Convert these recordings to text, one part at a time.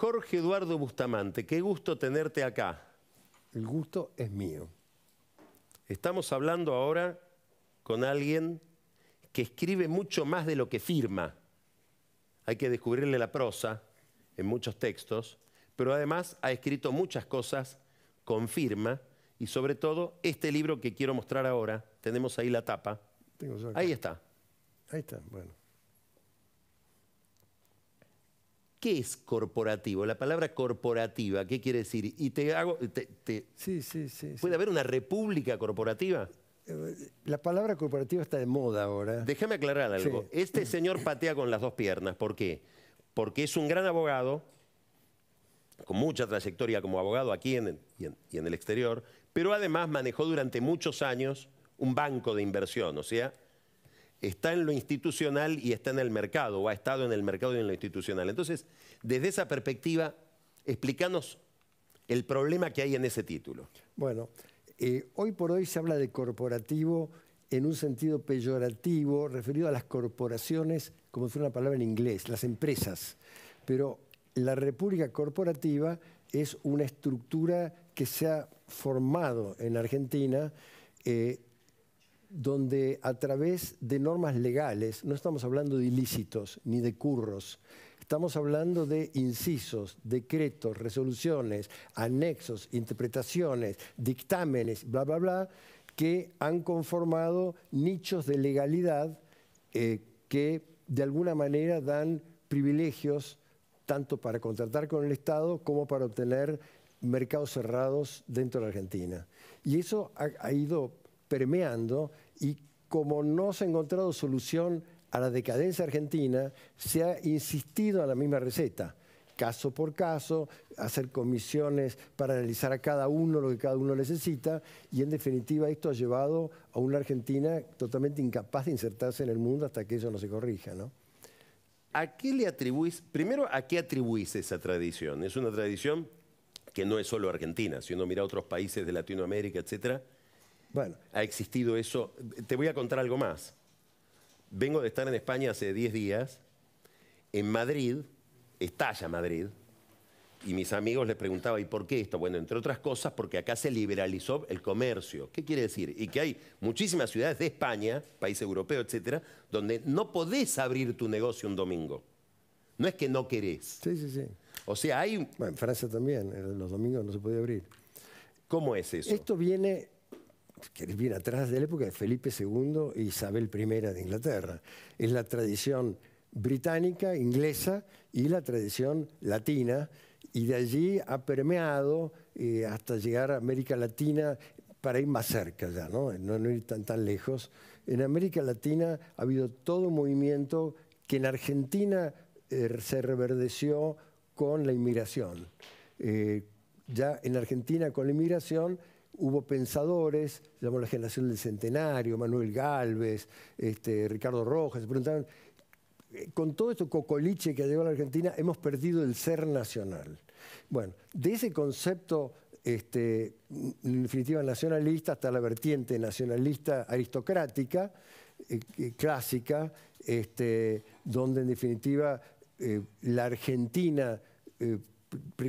Jorge Eduardo Bustamante, qué gusto tenerte acá. El gusto es mío. Estamos hablando ahora con alguien que escribe mucho más de lo que firma. Hay que descubrirle la prosa en muchos textos, pero además ha escrito muchas cosas con firma y sobre todo este libro que quiero mostrar ahora, tenemos ahí la tapa. Ahí está. Ahí está, bueno. ¿Qué es corporativo? La palabra corporativa, ¿qué quiere decir? Y te hago. Sí, sí, sí, ¿Puede haber una república corporativa? Eh, la palabra corporativa está de moda ahora. Déjame aclarar algo. Este señor patea con las dos piernas. ¿Por qué? Porque es un gran abogado, con mucha trayectoria como abogado aquí y, en, y en el exterior, pero además manejó durante muchos años un banco de inversión, o sea, está en lo institucional y está en el mercado, o ha estado en el mercado y en lo institucional. Entonces, desde esa perspectiva, explícanos el problema que hay en ese título. Bueno, eh, hoy por hoy se habla de corporativo en un sentido peyorativo, referido a las corporaciones, como es una palabra en inglés, las empresas. Pero la república corporativa es una estructura que se ha formado en Argentina eh, donde a través de normas legales, no estamos hablando de ilícitos ni de curros, estamos hablando de incisos, decretos, resoluciones, anexos, interpretaciones, dictámenes, bla, bla, bla, que han conformado nichos de legalidad eh, que de alguna manera dan privilegios tanto para contratar con el Estado como para obtener mercados cerrados dentro de la Argentina. Y eso ha ido permeando y como no se ha encontrado solución a la decadencia argentina, se ha insistido en la misma receta, caso por caso, hacer comisiones para analizar a cada uno lo que cada uno necesita, y en definitiva esto ha llevado a una Argentina totalmente incapaz de insertarse en el mundo hasta que eso no se corrija. ¿A qué le atribuís, primero, a qué atribuís esa tradición? Es una tradición que no es solo Argentina, si uno mira otros países de Latinoamérica, etcétera, bueno. Ha existido eso. Te voy a contar algo más. Vengo de estar en España hace 10 días. En Madrid, estalla Madrid, y mis amigos les preguntaba, ¿y por qué esto? Bueno, entre otras cosas, porque acá se liberalizó el comercio. ¿Qué quiere decir? Y que hay muchísimas ciudades de España, país europeo, etcétera, donde no podés abrir tu negocio un domingo. No es que no querés. Sí, sí, sí. O sea, hay... Bueno, en Francia también, los domingos no se puede abrir. ¿Cómo es eso? Esto viene que viene atrás de la época de Felipe II e Isabel I de Inglaterra. Es la tradición británica, inglesa y la tradición latina, y de allí ha permeado eh, hasta llegar a América Latina para ir más cerca ya, ¿no? No, ir tan, tan lejos. En América Latina ha habido todo un movimiento que en Argentina eh, se reverdeció con la inmigración. Eh, ya en Argentina con la inmigración hubo pensadores, llamó la generación del centenario, Manuel Galvez, este, Ricardo Rojas, se preguntaron, eh, con todo esto cocoliche que ha llegado a la Argentina, hemos perdido el ser nacional. Bueno, de ese concepto este, en definitiva nacionalista hasta la vertiente nacionalista aristocrática, eh, eh, clásica, este, donde en definitiva la Argentina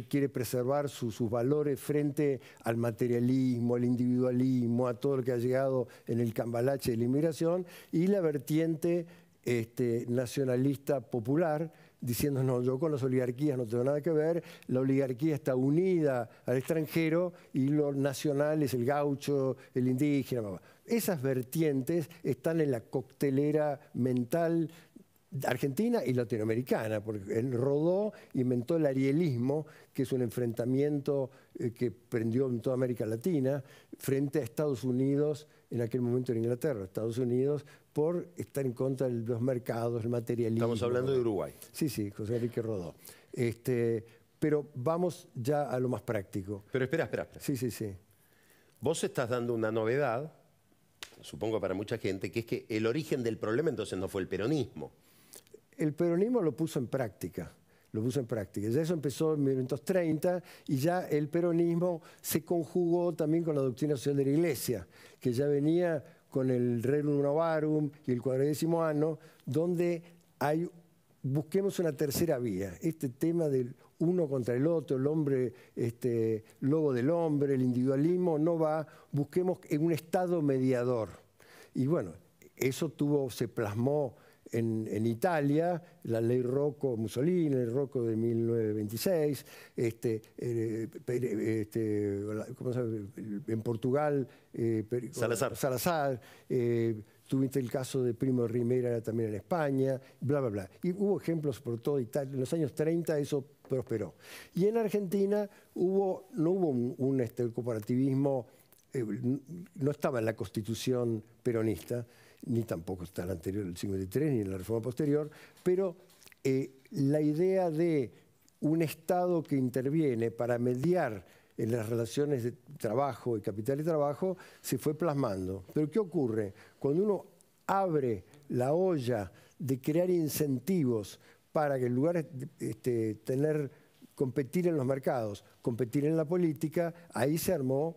quiere preservar sus valores frente al materialismo, al individualismo, a todo lo que ha llegado en el cambalache de la inmigración, y la vertiente este, nacionalista popular, diciendo, no, yo con las oligarquías no tengo nada que ver, la oligarquía está unida al extranjero y lo nacional es el gaucho, el indígena. Mamá. Esas vertientes están en la coctelera mental argentina y latinoamericana, porque él rodó, inventó el arielismo, que es un enfrentamiento eh, que prendió en toda América Latina frente a Estados Unidos, en aquel momento en Inglaterra, Estados Unidos, por estar en contra de los mercados, el materialismo. Estamos hablando de Uruguay. Sí, sí, José Enrique Rodó. Este, pero vamos ya a lo más práctico. Pero espera, espera. Sí, sí, sí. Vos estás dando una novedad, supongo para mucha gente, que es que el origen del problema entonces no fue el peronismo el peronismo lo puso en práctica lo puso en práctica. Ya eso empezó en 1930 y ya el peronismo se conjugó también con la doctrina social de la Iglesia, que ya venía con el Rerum Novarum y el cuadragésimo año, donde hay, busquemos una tercera vía. Este tema del uno contra el otro, el hombre, este, lobo del hombre, el individualismo, no va, busquemos un Estado mediador. Y bueno, eso tuvo, se plasmó en, Italia, la ley Rocco Mussolini, el Rocco de 1926, este, eh, este en Portugal, eh, Salazar, Salazar eh, tuviste el caso de Primo Rimera también en España, bla, bla, bla. Y hubo ejemplos por todo Italia, en los años 30 eso prosperó. Y en Argentina hubo, no hubo un, este, cooperativismo eh, no estaba en la constitución peronista, ni tampoco está en la anterior del 53, ni en la reforma posterior, pero eh, la idea de un Estado que interviene para mediar en las relaciones de trabajo y capital y trabajo se fue plasmando. Pero ¿qué ocurre? Cuando uno abre la olla de crear incentivos para que en lugar de este, tener, competir en los mercados, competir en la política, ahí se armó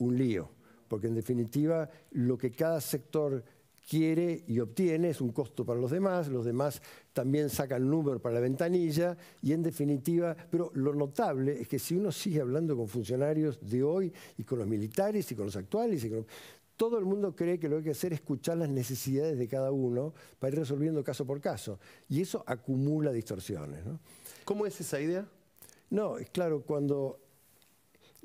un lío, porque en definitiva lo que cada sector quiere y obtiene es un costo para los demás, los demás también sacan número para la ventanilla y en definitiva, pero lo notable es que si uno sigue hablando con funcionarios de hoy y con los militares y con los actuales, y todo el mundo cree que lo que hay que hacer es escuchar las necesidades de cada uno para ir resolviendo caso por caso y eso acumula distorsiones. ¿Cómo es esa idea? No, es claro, cuando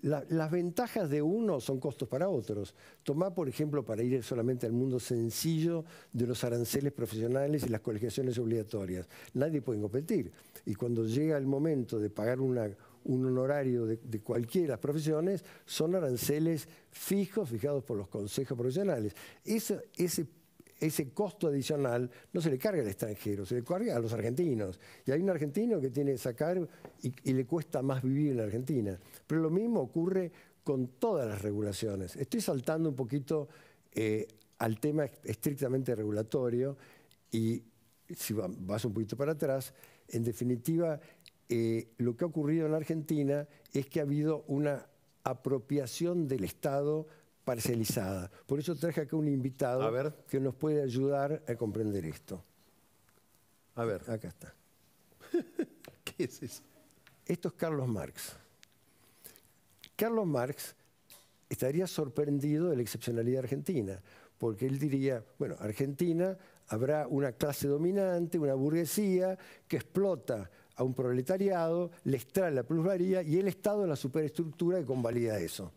las ventajas de uno son costos para otros. Tomá, por ejemplo, para ir solamente al mundo sencillo de los aranceles profesionales y las colegiaciones obligatorias. Nadie puede competir. Y cuando llega el momento de pagar un honorario de, cualquiera de las profesiones, son aranceles fijos, fijados por los consejos profesionales. ese ese costo adicional no se le carga al extranjero, se le carga a los argentinos. Y hay un argentino que tiene que sacar y, le cuesta más vivir en la Argentina. Pero lo mismo ocurre con todas las regulaciones. Estoy saltando un poquito eh, al tema estrictamente regulatorio y si vas un poquito para atrás, en definitiva, eh, lo que ha ocurrido en Argentina es que ha habido una apropiación del Estado parcializada. Por eso traje acá un invitado que nos puede ayudar a comprender esto. A ver. Acá está. ¿Qué es eso? Esto es Carlos Marx. Carlos Marx estaría sorprendido de la excepcionalidad argentina, porque él diría, bueno, Argentina habrá una clase dominante, una burguesía que explota a un proletariado, le extrae la plusvalía y el Estado es la superestructura que convalida eso.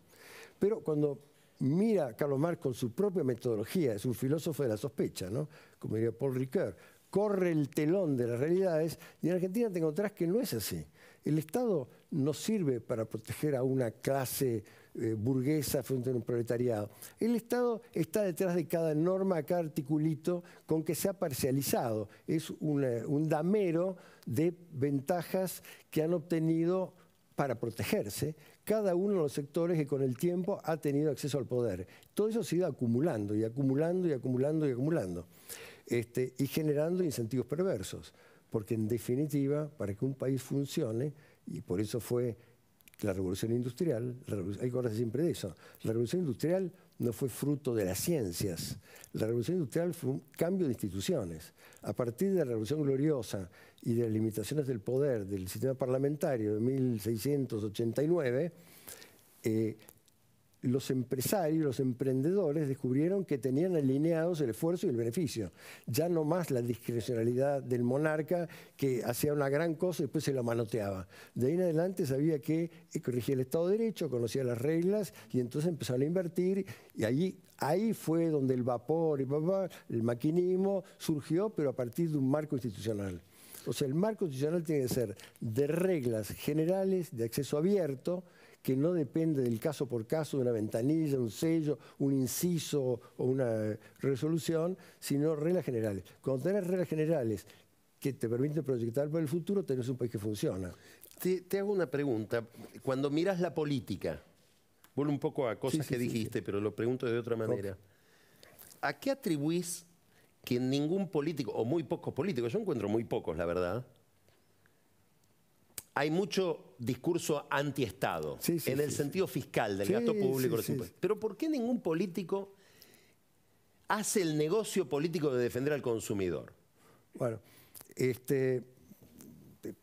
Pero cuando mira a Carlos Marx con su propia metodología, es un filósofo de la sospecha, ¿no? como diría Paul Ricoeur, corre el telón de las realidades y en Argentina te encontrás que no es así. El Estado no sirve para proteger a una clase eh, burguesa frente a un proletariado. El Estado está detrás de cada norma, cada articulito con que se ha parcializado. Es un damero de ventajas que han obtenido para protegerse, cada uno de los sectores que con el tiempo ha tenido acceso al poder. Todo eso se ha ido acumulando y acumulando y acumulando y acumulando. Este, y generando incentivos perversos. Porque en definitiva, para que un país funcione, y por eso fue la revolución industrial, hay que siempre de eso, la revolución industrial no fue fruto de las ciencias. La revolución industrial fue un cambio de instituciones. A partir de la revolución gloriosa y de las limitaciones del poder del sistema parlamentario de 1689, los empresarios, los emprendedores descubrieron que tenían alineados el esfuerzo y el beneficio. Ya no más la discrecionalidad del monarca que hacía una gran cosa y después se la manoteaba. De ahí en adelante sabía que eh, corregía el Estado de Derecho, conocía las reglas y entonces empezaron a invertir y allí, ahí fue donde el vapor y el maquinismo surgió, pero a partir de un marco institucional. O sea, el marco institucional tiene que ser de reglas generales de acceso abierto que no depende del caso por caso de una ventanilla, un sello, un inciso o una resolución, sino reglas generales. Cuando tenés reglas generales que te permiten proyectar para el futuro, tenés un país que funciona. Te, hago una pregunta. Cuando miras la política, vuelvo un poco a cosas que dijiste, pero lo pregunto de otra manera. ¿A qué atribuís que ningún político, o muy pocos políticos, yo encuentro muy pocos, la verdad, hay mucho discurso antiestado estado en el sentido fiscal del gasto público. Pero ¿por qué ningún político hace el negocio político de defender al consumidor? Bueno, este...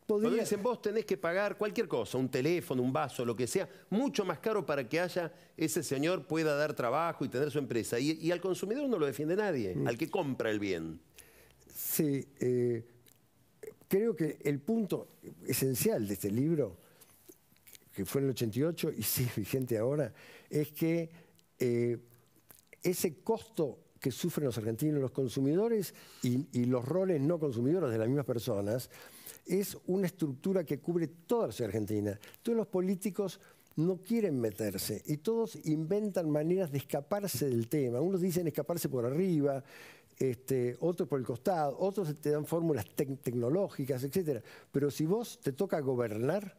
Podría... Dicen, vos tenés que pagar cualquier cosa, un teléfono, un vaso, lo que sea, mucho más caro para que haya ese señor pueda dar trabajo y tener su empresa. Y, al consumidor no lo defiende nadie, mm. al que compra el bien. Sí, eh, creo que el punto esencial de este libro, que fue en el 88 y sigue vigente ahora, es que eh, ese costo que sufren los argentinos, los consumidores y, y, los roles no consumidores de las mismas personas, es una estructura que cubre toda la ciudad argentina. Todos los políticos no quieren meterse y todos inventan maneras de escaparse del tema. Unos dicen escaparse por arriba, este, otros por el costado, otros te dan fórmulas tecnológicas, etc. Pero si vos te toca gobernar,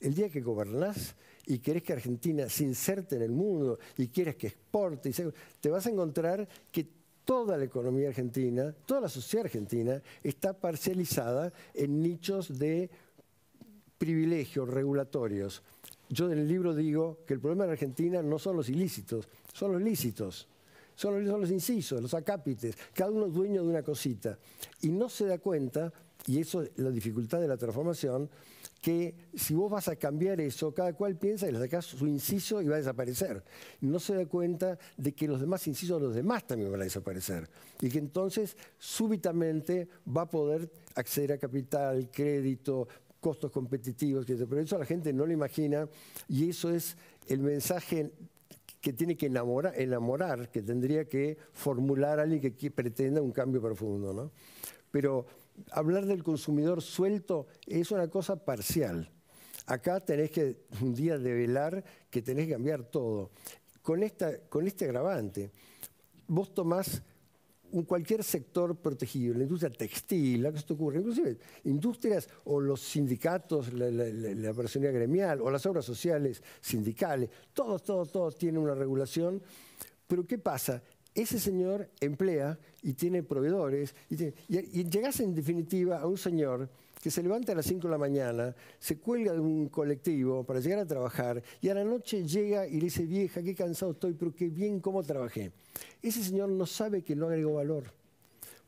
el día que gobernás y querés que Argentina se inserte en el mundo y quieres que exporte, te vas a encontrar que toda la economía argentina, toda la sociedad argentina está parcializada en nichos de privilegios regulatorios. Yo en el libro digo que el problema de Argentina no son los ilícitos, son los lícitos son, los incisos, los acápites, cada uno es dueño de una cosita. Y no se da cuenta, y eso es la dificultad de la transformación, que si vos vas a cambiar eso, cada cual piensa y le sacás su inciso y va a desaparecer. No se da cuenta de que los demás incisos de los demás también van a desaparecer. Y que entonces súbitamente va a poder acceder a capital, crédito, costos competitivos, pero eso la gente no lo imagina y eso es el mensaje que tiene que enamorar, que tendría que formular a alguien que pretenda un cambio profundo. ¿no? Pero hablar del consumidor suelto es una cosa parcial. Acá tenés que un día develar que tenés que cambiar todo. Con, esta, con este agravante, vos tomás un cualquier sector protegido, la industria textil, la que se ocurre, inclusive industrias o los sindicatos, la, operación la, gremial o las obras sociales sindicales, todos, todos, todos tienen una regulación. Pero ¿qué pasa? Ese señor emplea y tiene proveedores y, llegase en definitiva a un señor que se levanta a las 5 de la mañana, se cuelga de un colectivo para llegar a trabajar y a la noche llega y le dice, vieja, qué cansado estoy, pero qué bien cómo trabajé. Ese señor no sabe que no agregó valor,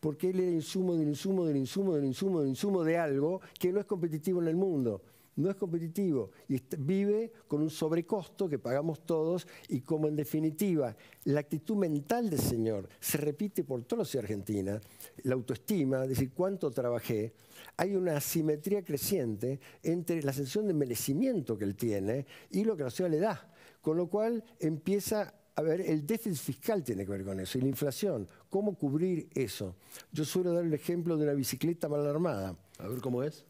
porque él era insumo del insumo del insumo del insumo del insumo de algo que no es competitivo en el mundo no es competitivo y vive con un sobrecosto que pagamos todos y como en definitiva la actitud mental del señor se repite por todos ciudad Argentina, la autoestima, es decir, cuánto trabajé, hay una asimetría creciente entre la sensación de merecimiento que él tiene y lo que la sociedad le da, con lo cual empieza a ver, el déficit fiscal tiene que ver con eso y la inflación. ¿Cómo cubrir eso? Yo suelo dar el ejemplo de una bicicleta mal armada. A ver cómo es.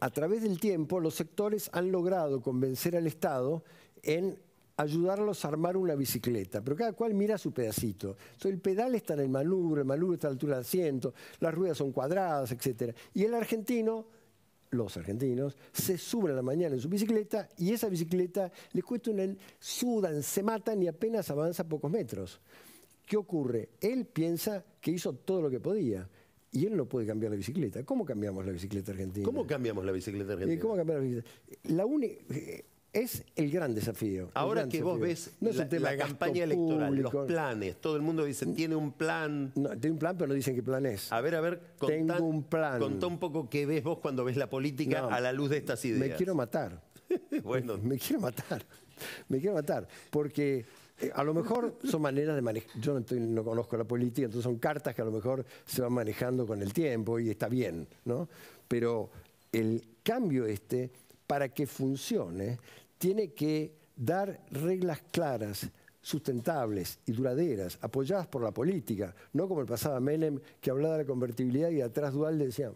a través del tiempo los sectores han logrado convencer al Estado en ayudarlos a armar una bicicleta, pero cada cual mira su pedacito. Entonces el pedal está en el manubrio, el manubrio está a la altura del asiento, las ruedas son cuadradas, etc. Y el argentino, los argentinos, se suben a la mañana en su bicicleta y esa bicicleta les cuesta un sudan, se matan y apenas avanza pocos metros. ¿Qué ocurre? Él piensa que hizo todo lo que podía y él no puede cambiar la bicicleta. ¿Cómo cambiamos la bicicleta argentina? ¿Cómo cambiamos la bicicleta eh, argentina? ¿Cómo cambiamos la bicicleta? La única... Eh, es el gran desafío. Ahora que vos ves la, campaña electoral, los planes, todo el mundo dice, tiene un plan. No, tiene un plan, pero no dicen qué plan es. A ver, a ver, contá, Tengo un plan. contá un poco qué ves vos cuando ves la política a la luz de estas ideas. Me quiero matar. bueno. me, quiero matar. Me quiero matar. Porque eh, a lo mejor son maneras de manejar, yo no, conozco la política, entonces son cartas que a lo mejor se van manejando con el tiempo y está bien, ¿no? Pero el cambio este, para que funcione, tiene que dar reglas claras, sustentables y duraderas, apoyadas por la política, no como el pasado Menem, que hablaba de la convertibilidad y atrás Dualde decía,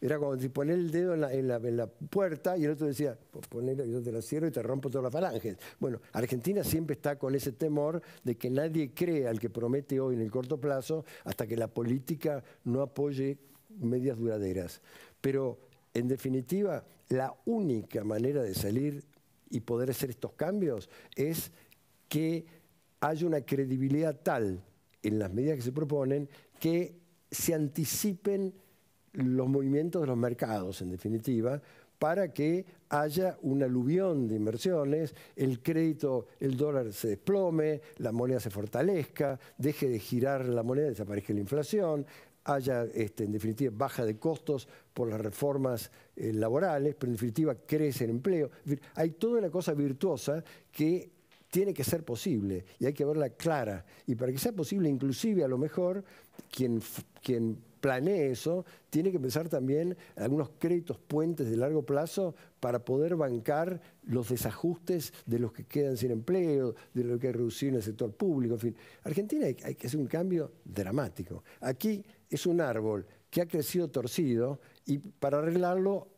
era como si poner el dedo en la, puerta y el otro decía, pues yo te la cierro y te rompo todas las falanges. Bueno, Argentina siempre está con ese temor de que nadie cree al que promete hoy en el corto plazo hasta que la política no apoye medias duraderas. Pero, en definitiva, la única manera de salir y poder hacer estos cambios es que haya una credibilidad tal en las medidas que se proponen que se anticipen los movimientos de los mercados, en definitiva, para que haya un aluvión de inversiones, el crédito, el dólar se desplome, la moneda se fortalezca, deje de girar la moneda, desaparezca la inflación, haya, este, en definitiva, baja de costos por las reformas eh, laborales, pero en definitiva crece el empleo. Hay toda una cosa virtuosa que tiene que ser posible y hay que verla clara. Y para que sea posible, inclusive a lo mejor, quien, quien planee eso, tiene que pensar también en algunos créditos puentes de largo plazo para poder bancar los desajustes de los que quedan sin empleo, de lo que hay reducir en el sector público, en fin. Argentina hay, que hacer un cambio dramático. Aquí es un árbol que ha crecido torcido y para arreglarlo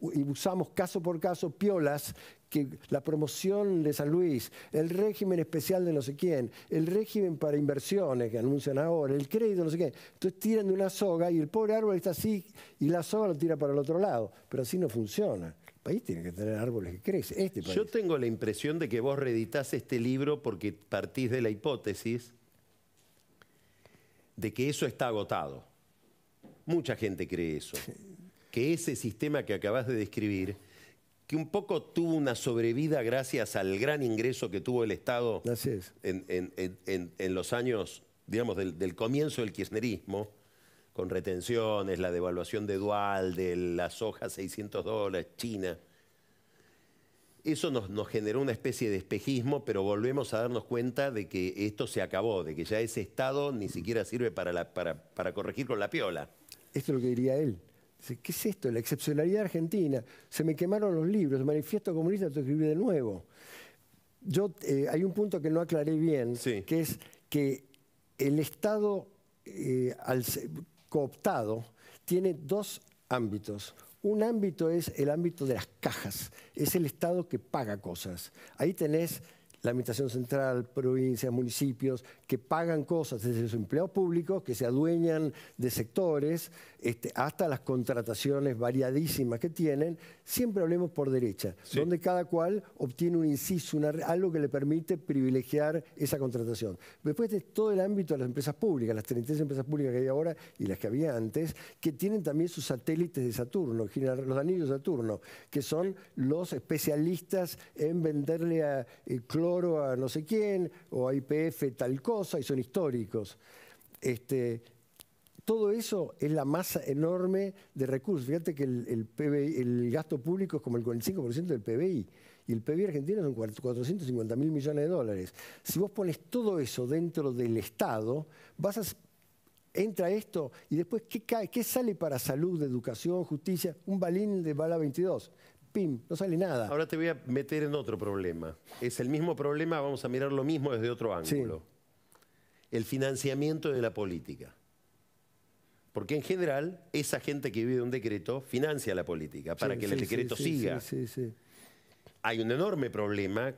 usamos caso por caso piolas que la promoción de San Luis, el régimen especial de no sé quién, el régimen para inversiones que anuncian ahora, el crédito, no sé qué. Entonces tiran de una soga y el pobre árbol está así y la soga lo tira para el otro lado. Pero así no funciona. El país tiene que tener árboles que crecen. Este Yo tengo la impresión de que vos reeditas este libro porque partís de la hipótesis de que eso está agotado. Mucha gente cree eso. Que ese sistema que acabas de describir que un poco tuvo una sobrevida gracias al gran ingreso que tuvo el Estado en, los años, digamos, del, comienzo del kirchnerismo, con retenciones, la devaluación de dual, de las hojas, 600 dólares, China. Eso nos, generó una especie de espejismo, pero volvemos a darnos cuenta de que esto se acabó, de que ya ese Estado ni siquiera sirve para, para corregir con la piola. Esto es lo que diría él. ¿Qué es esto? La excepcionalidad argentina. Se me quemaron los libros. El manifiesto comunista lo escribí de nuevo. Yo, eh, hay un punto que no aclaré bien, que es que el Estado eh, cooptado tiene dos ámbitos. Un ámbito es el ámbito de las cajas, es el Estado que paga cosas. Ahí tenés la Administración Central, provincias, municipios, que pagan cosas desde sus empleados públicos, que se adueñan de sectores, este, hasta las contrataciones variadísimas que tienen, siempre hablemos por derecha, donde cada cual obtiene un inciso, algo que le permite privilegiar esa contratación. Después de todo el ámbito de las empresas públicas, las 33 empresas públicas que hay ahora y las que había antes, que tienen también sus satélites de Saturno, los anillos de Saturno, que son los especialistas en venderle a eh, o a no sé quién, o a IPF tal cosa, y son históricos. Este, todo eso es la masa enorme de recursos. Fíjate que el, PBI, el gasto público es como el 45% del PBI. Y el PBI argentino son 450 mil millones de dólares. Si vos pones todo eso dentro del Estado, vas a, entra esto y después, ¿qué, ¿qué sale para salud, educación, justicia? Un balín de bala 22 pim, no sale nada. Ahora te voy a meter en otro problema. Es el mismo problema, vamos a mirar lo mismo desde otro ángulo. El financiamiento de la política. Porque en general, esa gente que vive un decreto financia la política para que el decreto siga. Hay un enorme problema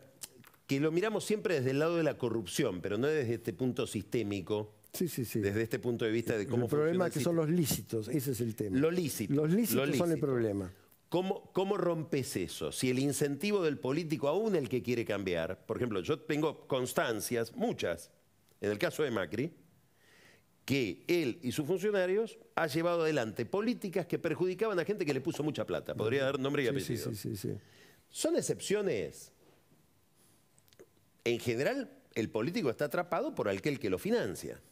que lo miramos siempre desde el lado de la corrupción, pero no desde este punto sistémico. Sí, sí, sí. Desde este punto de vista de cómo El problema que son los lícitos, ese es el tema. Los lícitos. Los lícitos, son el problema. ¿Cómo, rompes eso? Si el incentivo del político, aún el que quiere cambiar, por ejemplo, yo tengo constancias, muchas, en el caso de Macri, que él y sus funcionarios ha llevado adelante políticas que perjudicaban a gente que le puso mucha plata. Podría dar nombre y apellido. Sí, sí, sí, Son excepciones. En general, el político está atrapado por aquel que lo financia.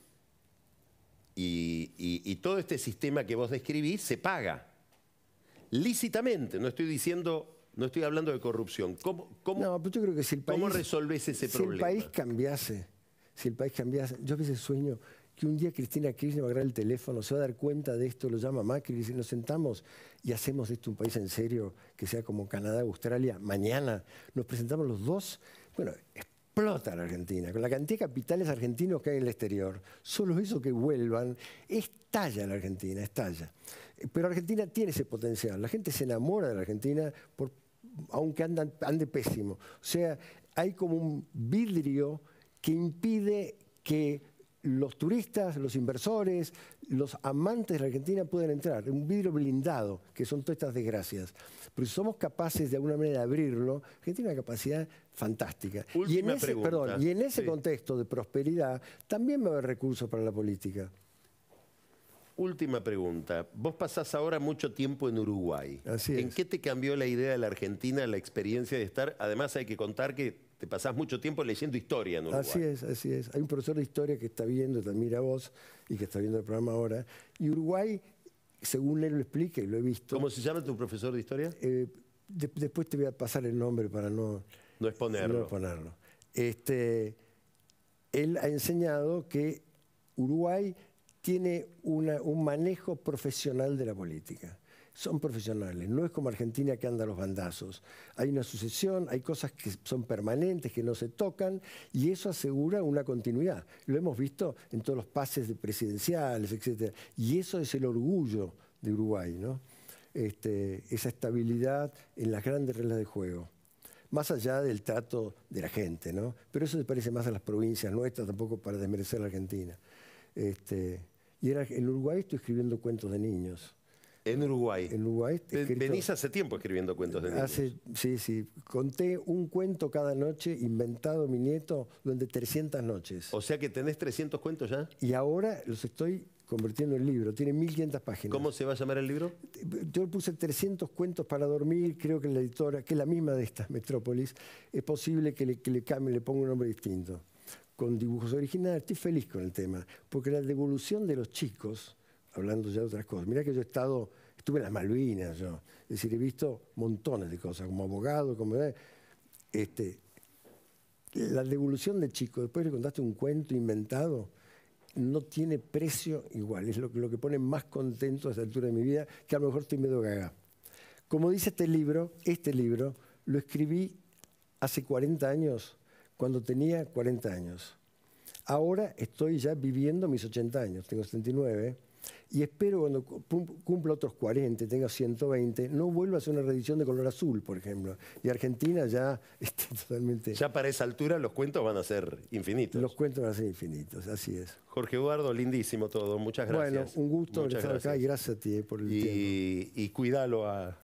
y todo este sistema que vos describís se paga lícitamente, no estoy diciendo, no estoy hablando de corrupción. ¿Cómo, cómo, creo que si el resolvés ese problema? Si el país cambiase, si el país cambiase, yo a veces sueño que un día Cristina Kirchner va a agarrar el teléfono, se va a dar cuenta de esto, lo llama Macri y nos sentamos y hacemos de esto un país en serio, que sea como Canadá, o Australia, mañana nos presentamos los dos. Bueno, explota la Argentina. Con la cantidad de capitales argentinos que hay en el exterior, solo eso que vuelvan, estalla la Argentina, estalla. Pero Argentina tiene ese potencial. La gente se enamora de la Argentina por, aunque ande pésimo. O sea, hay como un vidrio que impide que los turistas, los inversores, los amantes de la Argentina pueden entrar, en un vidrio blindado, que son todas estas desgracias. Pero si somos capaces de alguna manera de abrirlo, Argentina tiene una capacidad fantástica. y en ese, y en ese contexto de prosperidad también va a haber recursos para la política. Última pregunta. Vos pasás ahora mucho tiempo en Uruguay. ¿En qué te cambió la idea de la Argentina, la experiencia de estar? Además hay que contar que te pasás mucho tiempo leyendo historia en Uruguay. Así es, así es. Hay un profesor de historia que está viendo, también a vos, y que está viendo el programa ahora. Y Uruguay, según él lo explica, y lo he visto... ¿Cómo se llama tu profesor de historia? Eh, después te voy a pasar el nombre para no... No exponerlo. Este, él ha enseñado que Uruguay tiene un manejo profesional de la política son profesionales. No es como Argentina que anda a los bandazos. Hay una sucesión, hay cosas que son permanentes, que no se tocan, y eso asegura una continuidad. Lo hemos visto en todos los pases presidenciales, etc. Y eso es el orgullo de Uruguay, ¿no? Este, esa estabilidad en las grandes reglas de juego más allá del trato de la gente, ¿no? Pero eso se parece más a las provincias nuestras, tampoco para desmerecer a la Argentina. Este, y era, en Uruguay estoy escribiendo cuentos de niños. En Uruguay. En Uruguay. Venís hace tiempo escribiendo cuentos de niños. Hace, sí, sí. Conté un cuento cada noche, inventado mi nieto, durante 300 noches. O sea que tenés 300 cuentos ya. Y ahora los estoy convirtiendo en libro. Tiene 1500 páginas. ¿Cómo se va a llamar el libro? Yo puse 300 cuentos para dormir, creo que la editora, que es la misma de estas, Metrópolis, es posible que le, le cambie, le ponga un nombre distinto. Con dibujos originales, estoy feliz con el tema, porque la devolución de los chicos, hablando ya de otras cosas, mira que yo he estado Estuve en las Malvinas, yo. Es decir, he visto montones de cosas, como abogado, como... Eh, este, la devolución de chico, después le contaste un cuento inventado, no tiene precio igual. Es lo, lo que pone más contento a esta altura de mi vida, que a lo mejor estoy medio gaga. Como dice este libro, este libro lo escribí hace 40 años, cuando tenía 40 años. Ahora estoy ya viviendo mis 80 años, tengo 79 y espero cuando cumpla otros 40, tenga 120, no vuelva a hacer una reedición de color azul, por ejemplo. Y Argentina ya está totalmente... Ya para esa altura los cuentos van a ser infinitos. Los cuentos van a ser infinitos, así es. Jorge Eduardo, lindísimo todo, muchas gracias. Bueno, un gusto estar acá y gracias a ti eh, por el tiempo. Y cuídalo a,